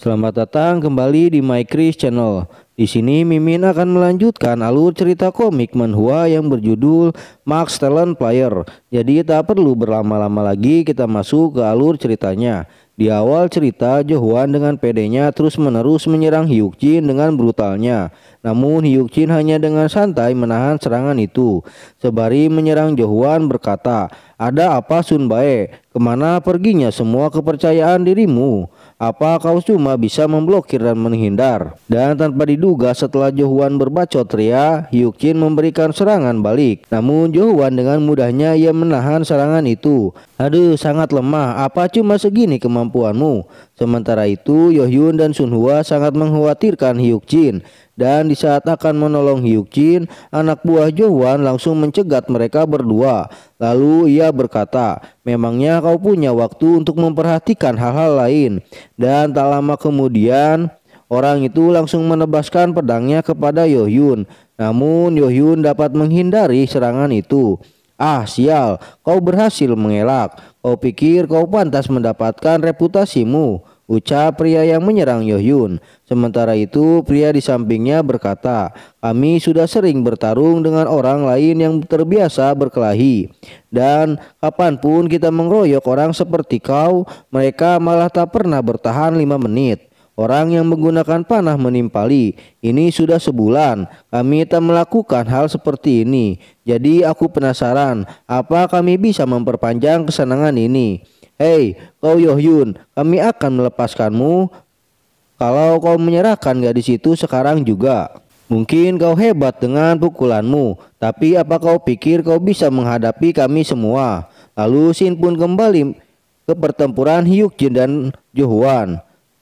Selamat datang kembali di My Chris Channel. Di sini Mimin akan melanjutkan alur cerita komik manhua yang berjudul Max Talent Player. Jadi tak perlu berlama-lama lagi kita masuk ke alur ceritanya. Di awal cerita, Johan dengan pedenya terus-menerus menyerang Hyuk Jin dengan brutalnya. Namun Hyuk chin hanya dengan santai menahan serangan itu. Sebari menyerang Johuan berkata, ada apa Sun Bae? Kemana perginya semua kepercayaan dirimu? Apa kau cuma bisa memblokir dan menghindar? Dan tanpa diduga setelah Johuan berbacot ria, Hyuk chin memberikan serangan balik. Namun Johuan dengan mudahnya ia menahan serangan itu. Aduh sangat lemah, apa cuma segini kemampuanmu? Sementara itu, Yohyun dan Sunhua sangat mengkhawatirkan Hyuk Jin dan di saat akan menolong Hyuk Jin, anak buah Jowan langsung mencegat mereka berdua. Lalu ia berkata, "Memangnya kau punya waktu untuk memperhatikan hal-hal lain?" Dan tak lama kemudian, orang itu langsung menebaskan pedangnya kepada Yohyun. Namun Yohyun dapat menghindari serangan itu. Ah sial, kau berhasil mengelak. Kau pikir kau pantas mendapatkan reputasimu, ucap pria yang menyerang Yohyun. Sementara itu, pria di sampingnya berkata, kami sudah sering bertarung dengan orang lain yang terbiasa berkelahi. Dan kapanpun kita mengeroyok orang seperti kau, mereka malah tak pernah bertahan lima menit. Orang yang menggunakan panah menimpali, ini sudah sebulan kami tak melakukan hal seperti ini. Jadi aku penasaran, apa kami bisa memperpanjang kesenangan ini? Hei, kau Yohyun, kami akan melepaskanmu kalau kau menyerahkan gadis itu sekarang juga. Mungkin kau hebat dengan pukulanmu, tapi apa kau pikir kau bisa menghadapi kami semua? Lalu Sin pun kembali ke pertempuran Hyuk dan Johuan.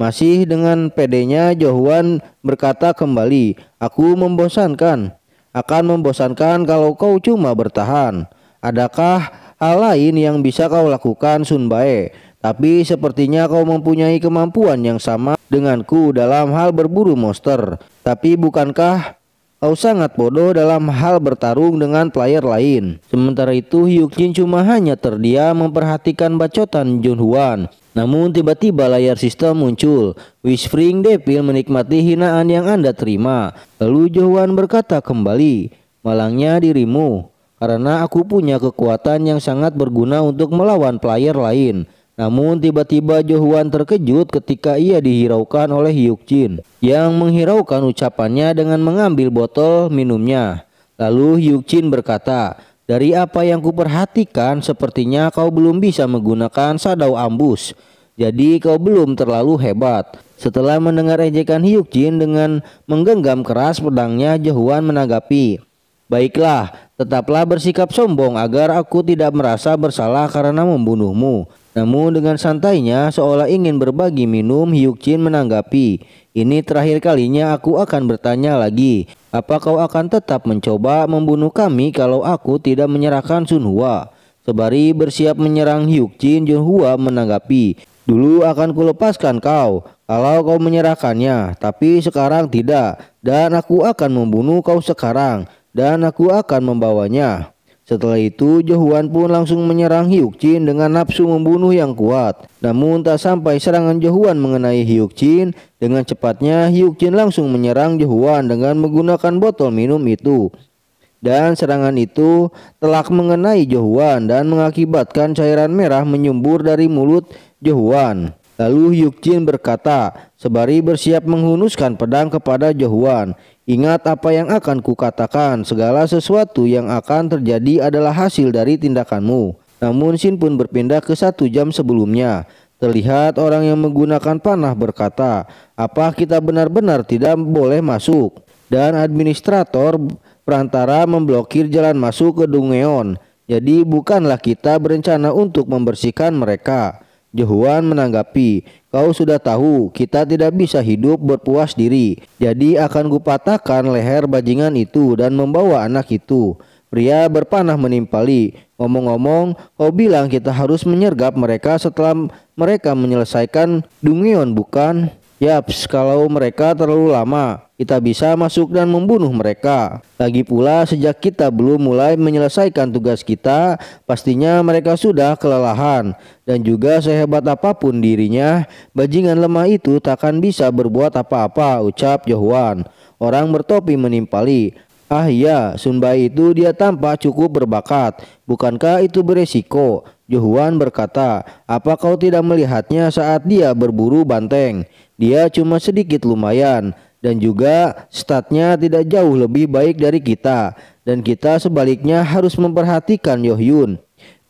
Masih dengan pedenya Johuan berkata kembali, "Aku membosankan. Akan membosankan kalau kau cuma bertahan. Adakah hal lain yang bisa kau lakukan, Sunbae? Tapi sepertinya kau mempunyai kemampuan yang sama denganku dalam hal berburu monster. Tapi bukankah Lau sangat bodoh dalam hal bertarung dengan player lain. Sementara itu Hyuk-jin cuma hanya terdiam memperhatikan bacotan Huan. Namun tiba-tiba layar sistem muncul. Whispering Devil menikmati hinaan yang Anda terima. Lalu Huan berkata kembali, malangnya dirimu. Karena aku punya kekuatan yang sangat berguna untuk melawan player lain. Namun tiba-tiba Johuan terkejut ketika ia dihiraukan oleh Hyuk Jin yang menghiraukan ucapannya dengan mengambil botol minumnya. Lalu Hyuk Jin berkata, "Dari apa yang kuperhatikan, sepertinya kau belum bisa menggunakan sadau ambus. Jadi kau belum terlalu hebat." Setelah mendengar ejekan Hyuk Jin dengan menggenggam keras pedangnya, Johuan menanggapi, "Baiklah, tetaplah bersikap sombong agar aku tidak merasa bersalah karena membunuhmu." Namun dengan santainya seolah ingin berbagi minum Hyuk Jin menanggapi Ini terakhir kalinya aku akan bertanya lagi Apa kau akan tetap mencoba membunuh kami kalau aku tidak menyerahkan Sun Hua Sebari bersiap menyerang Hyuk Jin Jun Hua menanggapi Dulu akan kulepaskan kau kalau kau menyerahkannya Tapi sekarang tidak Dan aku akan membunuh kau sekarang Dan aku akan membawanya setelah itu, Johuan pun langsung menyerang Hyuk Jin dengan nafsu membunuh yang kuat. Namun tak sampai serangan Johuan mengenai Hyuk Jin, dengan cepatnya Hyuk Jin langsung menyerang Johuan dengan menggunakan botol minum itu. Dan serangan itu telah mengenai Johuan dan mengakibatkan cairan merah menyumbur dari mulut Johuan. Lalu Hyuk Jin berkata, Sebari bersiap menghunuskan pedang kepada Johuan. Ingat apa yang akan kukatakan, segala sesuatu yang akan terjadi adalah hasil dari tindakanmu. Namun Sin pun berpindah ke satu jam sebelumnya. Terlihat orang yang menggunakan panah berkata, apa kita benar-benar tidak boleh masuk? Dan administrator perantara memblokir jalan masuk ke Dungeon. Jadi bukanlah kita berencana untuk membersihkan mereka. Jehuan menanggapi, Kau sudah tahu, kita tidak bisa hidup berpuas diri. Jadi akan kupatahkan leher bajingan itu dan membawa anak itu. Pria berpanah menimpali. Ngomong-ngomong, kau bilang kita harus menyergap mereka setelah mereka menyelesaikan dungion bukan? Yap, kalau mereka terlalu lama, kita bisa masuk dan membunuh mereka. Lagi pula, sejak kita belum mulai menyelesaikan tugas kita, pastinya mereka sudah kelelahan. Dan juga sehebat apapun dirinya, bajingan lemah itu takkan bisa berbuat apa-apa, ucap Johwan. Orang bertopi menimpali. Ah iya, Sunbai itu dia tampak cukup berbakat. Bukankah itu beresiko? Juhuan berkata, "Apa kau tidak melihatnya saat dia berburu banteng? Dia cuma sedikit lumayan dan juga statnya tidak jauh lebih baik dari kita dan kita sebaliknya harus memperhatikan Yohyun."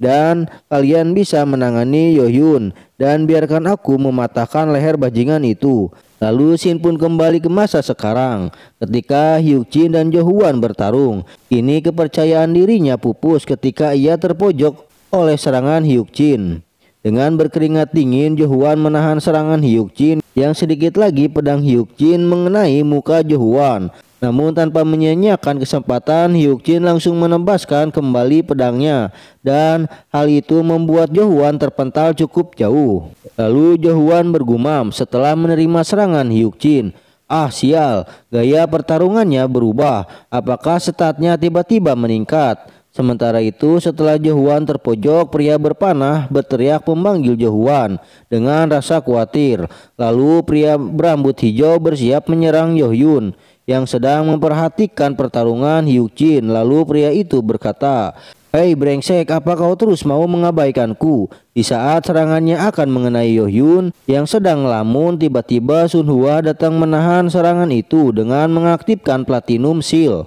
Dan kalian bisa menangani Yohyun dan biarkan aku mematahkan leher bajingan itu. Lalu Shin pun kembali ke masa sekarang ketika Hyuk Jin dan Johuan bertarung. Ini kepercayaan dirinya pupus ketika ia terpojok oleh serangan Hyuk Jin. Dengan berkeringat dingin, Johuan menahan serangan Hyuk Jin yang sedikit lagi pedang Hyuk Jin mengenai muka Johuan. Namun tanpa menyanyiakan kesempatan, Hyuk Jin langsung menembaskan kembali pedangnya dan hal itu membuat Johuan terpental cukup jauh. Lalu Johuan bergumam setelah menerima serangan Hyuk Jin. Ah sial, gaya pertarungannya berubah. Apakah statnya tiba-tiba meningkat? Sementara itu, setelah Jehuan terpojok, pria berpanah berteriak memanggil Jehuan dengan rasa khawatir. Lalu pria berambut hijau bersiap menyerang Yohyun yang sedang memperhatikan pertarungan Jin. Lalu pria itu berkata, Hei brengsek, apa kau terus mau mengabaikanku? Di saat serangannya akan mengenai Yohyun yang sedang lamun, tiba-tiba Sun Hwa datang menahan serangan itu dengan mengaktifkan Platinum Seal.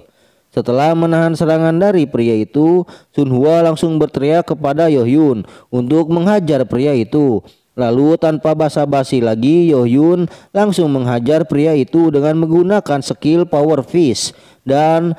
Setelah menahan serangan dari pria itu, Sun Sunhua langsung berteriak kepada Yo Hyun untuk menghajar pria itu. Lalu tanpa basa-basi lagi, Yo Hyun langsung menghajar pria itu dengan menggunakan skill Power Fist dan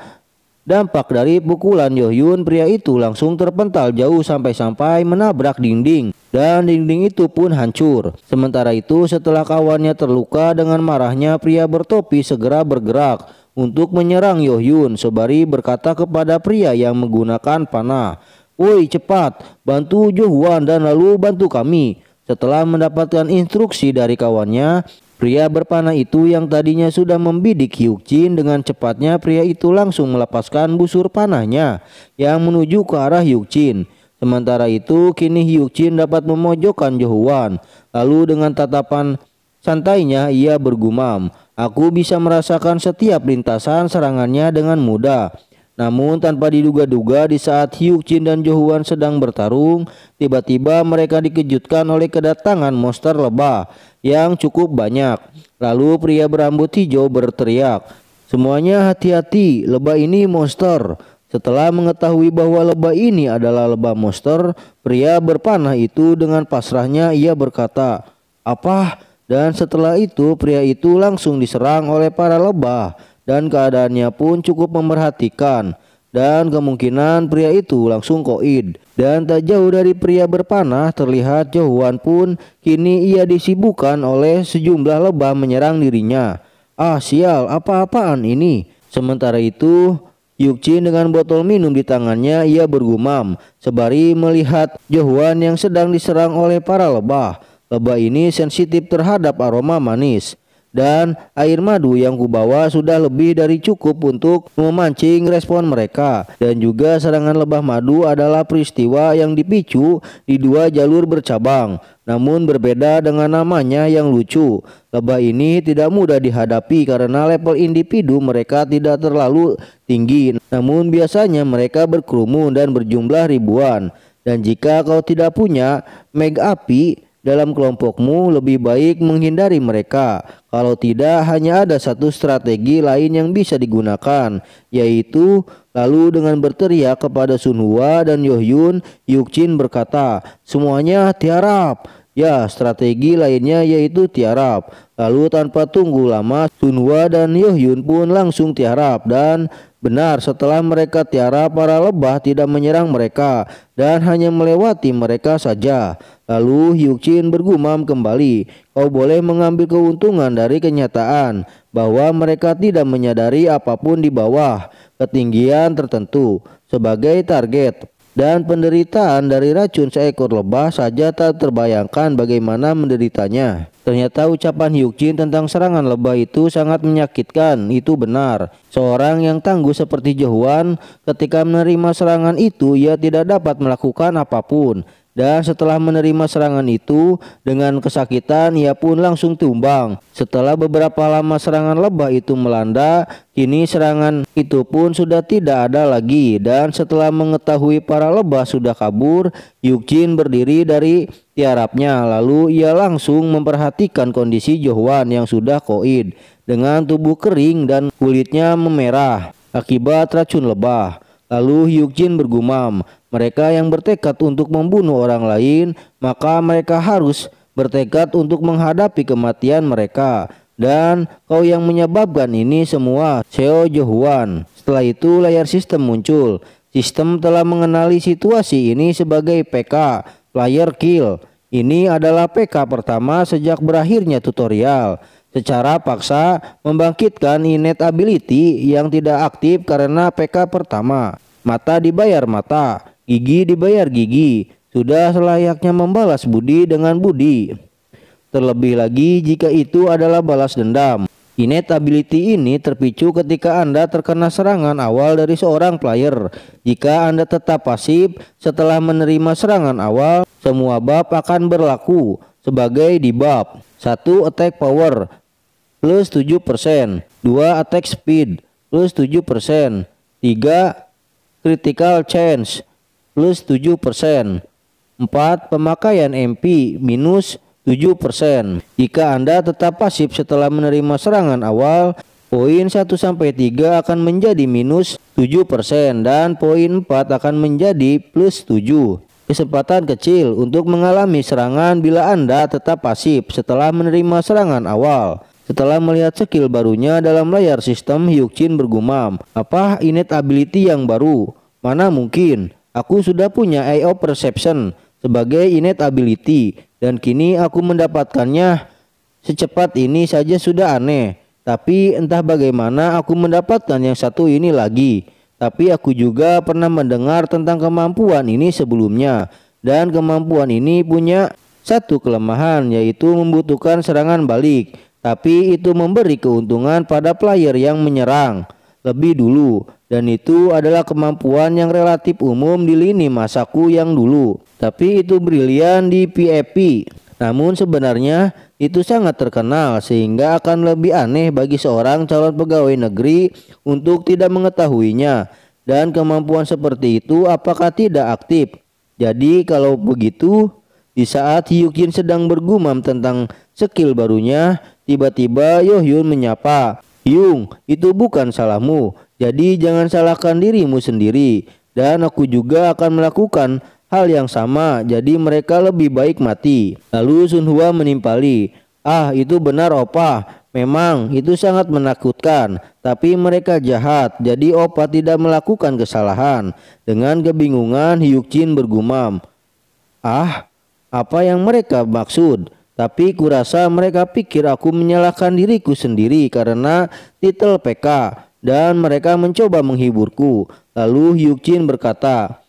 Dampak dari pukulan Yo Hyun, pria itu langsung terpental jauh sampai-sampai menabrak dinding dan dinding itu pun hancur. Sementara itu setelah kawannya terluka dengan marahnya pria bertopi segera bergerak untuk menyerang Yohyun. Sobari berkata kepada pria yang menggunakan panah, Woi cepat, bantu Johwan dan lalu bantu kami. Setelah mendapatkan instruksi dari kawannya, pria berpanah itu yang tadinya sudah membidik Hyuk Jin dengan cepatnya pria itu langsung melepaskan busur panahnya yang menuju ke arah Hyuk Jin. Sementara itu, kini Hyuk Jin dapat memojokkan Johwan Lalu dengan tatapan santainya ia bergumam, Aku bisa merasakan setiap lintasan serangannya dengan mudah. Namun tanpa diduga-duga di saat Hyuk Jin dan Johuan sedang bertarung, tiba-tiba mereka dikejutkan oleh kedatangan monster lebah yang cukup banyak. Lalu pria berambut hijau berteriak, Semuanya hati-hati, lebah ini monster. Setelah mengetahui bahwa lebah ini adalah lebah monster, pria berpanah itu dengan pasrahnya ia berkata, "Apa? Dan setelah itu pria itu langsung diserang oleh para lebah dan keadaannya pun cukup memperhatikan dan kemungkinan pria itu langsung koid. Dan tak jauh dari pria berpanah terlihat jauhan pun kini ia disibukkan oleh sejumlah lebah menyerang dirinya. Ah sial apa-apaan ini? Sementara itu Yukjin dengan botol minum di tangannya ia bergumam sebari melihat Johan yang sedang diserang oleh para lebah. Lebah ini sensitif terhadap aroma manis dan air madu yang kubawa sudah lebih dari cukup untuk memancing respon mereka dan juga serangan lebah madu adalah peristiwa yang dipicu di dua jalur bercabang namun berbeda dengan namanya yang lucu lebah ini tidak mudah dihadapi karena level individu mereka tidak terlalu tinggi namun biasanya mereka berkerumun dan berjumlah ribuan dan jika kau tidak punya meg api dalam kelompokmu lebih baik menghindari mereka. Kalau tidak, hanya ada satu strategi lain yang bisa digunakan, yaitu lalu dengan berteriak kepada Sun Hua dan Yuk Jin berkata, "Semuanya tiarap." Ya, strategi lainnya yaitu tiarap. Lalu tanpa tunggu lama, Sun Hua dan Yohyun pun langsung tiarap dan Benar, setelah mereka tiarap, para lebah tidak menyerang mereka dan hanya melewati mereka saja. Lalu Hyukjin bergumam kembali, kau boleh mengambil keuntungan dari kenyataan bahwa mereka tidak menyadari apapun di bawah ketinggian tertentu sebagai target dan penderitaan dari racun seekor lebah saja tak terbayangkan bagaimana menderitanya. Ternyata ucapan Hyukjin tentang serangan lebah itu sangat menyakitkan, itu benar. Seorang yang tangguh seperti Johan, ketika menerima serangan itu ia tidak dapat melakukan apapun. Dan setelah menerima serangan itu, dengan kesakitan ia pun langsung tumbang. Setelah beberapa lama serangan lebah itu melanda, kini serangan itu pun sudah tidak ada lagi. Dan setelah mengetahui para lebah sudah kabur, Yukjin berdiri dari tiarapnya. Lalu ia langsung memperhatikan kondisi Johwan yang sudah koid dengan tubuh kering dan kulitnya memerah akibat racun lebah. Lalu Hyuk Jin bergumam, mereka yang bertekad untuk membunuh orang lain, maka mereka harus bertekad untuk menghadapi kematian mereka. Dan kau yang menyebabkan ini semua, Seo Johuan. Setelah itu layar sistem muncul. Sistem telah mengenali situasi ini sebagai PK, player kill. Ini adalah PK pertama sejak berakhirnya tutorial. Secara paksa membangkitkan innate ability yang tidak aktif karena PK pertama. Mata dibayar mata. Gigi dibayar gigi, sudah selayaknya membalas budi dengan budi. Terlebih lagi jika itu adalah balas dendam. Innate ability ini terpicu ketika Anda terkena serangan awal dari seorang player. Jika Anda tetap pasif setelah menerima serangan awal, semua buff akan berlaku sebagai di debuff. 1. Attack power plus 7%, 2. Attack speed plus 7%, 3. Critical chance plus 7 persen. 4. Pemakaian MP minus 7 persen. Jika Anda tetap pasif setelah menerima serangan awal, poin 1 sampai 3 akan menjadi minus 7 persen dan poin 4 akan menjadi plus 7. Kesempatan kecil untuk mengalami serangan bila Anda tetap pasif setelah menerima serangan awal. Setelah melihat skill barunya dalam layar sistem, Hyukjin bergumam, apa init ability yang baru? Mana mungkin? Aku sudah punya IO perception sebagai innate ability dan kini aku mendapatkannya secepat ini saja sudah aneh. Tapi entah bagaimana aku mendapatkan yang satu ini lagi. Tapi aku juga pernah mendengar tentang kemampuan ini sebelumnya dan kemampuan ini punya satu kelemahan yaitu membutuhkan serangan balik tapi itu memberi keuntungan pada player yang menyerang lebih dulu dan itu adalah kemampuan yang relatif umum di lini masaku yang dulu tapi itu brilian di PEP namun sebenarnya itu sangat terkenal sehingga akan lebih aneh bagi seorang calon pegawai negeri untuk tidak mengetahuinya dan kemampuan seperti itu apakah tidak aktif. Jadi kalau begitu di saat Hyukin sedang bergumam tentang skill barunya, tiba-tiba Yohyun menyapa. Yung, itu bukan salahmu. Jadi jangan salahkan dirimu sendiri. Dan aku juga akan melakukan hal yang sama. Jadi mereka lebih baik mati. Lalu Sun Hua menimpali. Ah, itu benar Opa. Memang itu sangat menakutkan, tapi mereka jahat. Jadi Opa tidak melakukan kesalahan. Dengan kebingungan Hyuk Jin bergumam. Ah, apa yang mereka maksud? Tapi kurasa mereka pikir aku menyalahkan diriku sendiri karena titel PK dan mereka mencoba menghiburku. Lalu Yukjin berkata,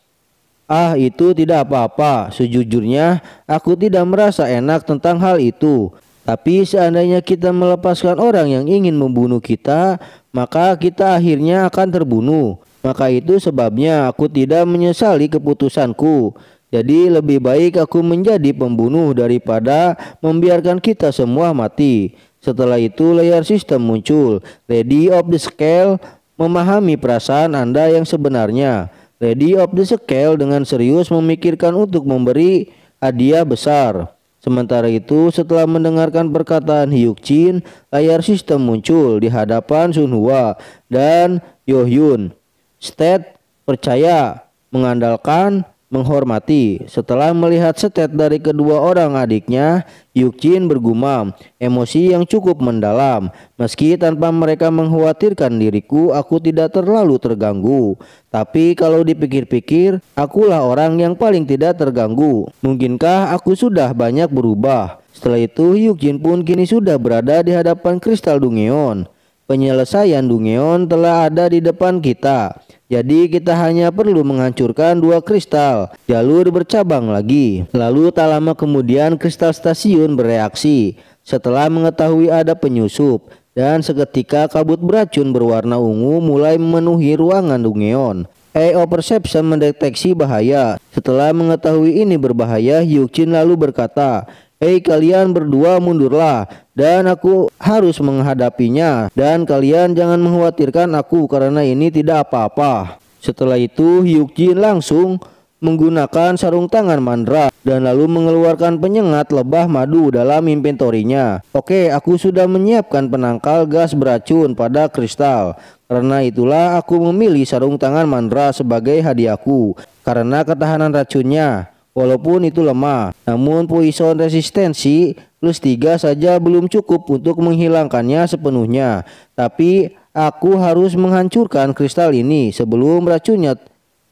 Ah itu tidak apa-apa, sejujurnya aku tidak merasa enak tentang hal itu. Tapi seandainya kita melepaskan orang yang ingin membunuh kita, maka kita akhirnya akan terbunuh. Maka itu sebabnya aku tidak menyesali keputusanku. Jadi lebih baik aku menjadi pembunuh daripada membiarkan kita semua mati. Setelah itu layar sistem muncul. Lady of the Scale memahami perasaan Anda yang sebenarnya. Lady of the Scale dengan serius memikirkan untuk memberi hadiah besar. Sementara itu, setelah mendengarkan perkataan Hyuk Jin, layar sistem muncul di hadapan Sun Hwa dan Yo Hyun. State percaya, mengandalkan, menghormati. Setelah melihat setet dari kedua orang adiknya, Yukjin bergumam, emosi yang cukup mendalam. Meski tanpa mereka mengkhawatirkan diriku, aku tidak terlalu terganggu. Tapi kalau dipikir-pikir, akulah orang yang paling tidak terganggu. Mungkinkah aku sudah banyak berubah? Setelah itu, Yukjin pun kini sudah berada di hadapan kristal Dungeon penyelesaian Dungeon telah ada di depan kita. Jadi kita hanya perlu menghancurkan dua kristal, jalur bercabang lagi. Lalu tak lama kemudian kristal stasiun bereaksi setelah mengetahui ada penyusup dan seketika kabut beracun berwarna ungu mulai memenuhi ruangan Dungeon. AO Perception mendeteksi bahaya. Setelah mengetahui ini berbahaya, Hyuk lalu berkata, Hei kalian berdua mundurlah dan aku harus menghadapinya dan kalian jangan mengkhawatirkan aku karena ini tidak apa-apa. Setelah itu Hyukjin langsung menggunakan sarung tangan Mandra dan lalu mengeluarkan penyengat lebah madu dalam inventorinya. Oke, aku sudah menyiapkan penangkal gas beracun pada kristal. Karena itulah aku memilih sarung tangan Mandra sebagai hadiahku karena ketahanan racunnya. Walaupun itu lemah, namun poison resistensi plus 3 saja belum cukup untuk menghilangkannya sepenuhnya. Tapi aku harus menghancurkan kristal ini sebelum racunnya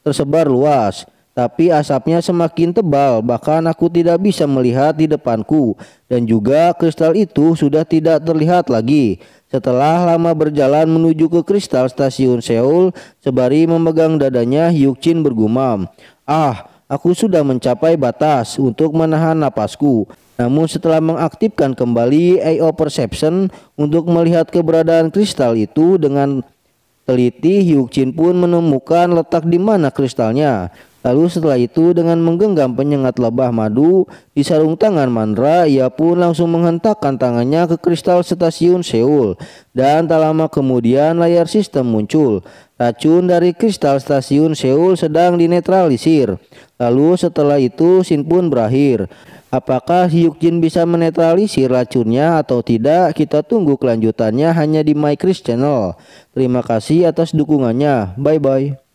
tersebar luas. Tapi asapnya semakin tebal, bahkan aku tidak bisa melihat di depanku. Dan juga kristal itu sudah tidak terlihat lagi. Setelah lama berjalan menuju ke kristal stasiun Seoul, sebari memegang dadanya, Hyuk bergumam. Ah, Aku sudah mencapai batas untuk menahan napasku. Namun setelah mengaktifkan kembali AO Perception untuk melihat keberadaan kristal itu dengan teliti, Hyuk Jin pun menemukan letak di mana kristalnya. Lalu setelah itu dengan menggenggam penyengat lebah madu di sarung tangan Mandra, ia pun langsung menghentakkan tangannya ke kristal stasiun Seoul. Dan tak lama kemudian layar sistem muncul. Racun dari kristal stasiun Seoul sedang dinetralisir. Lalu setelah itu sin pun berakhir. Apakah Hyuk Jin bisa menetralisir racunnya atau tidak? Kita tunggu kelanjutannya hanya di My Chris Channel. Terima kasih atas dukungannya. Bye bye.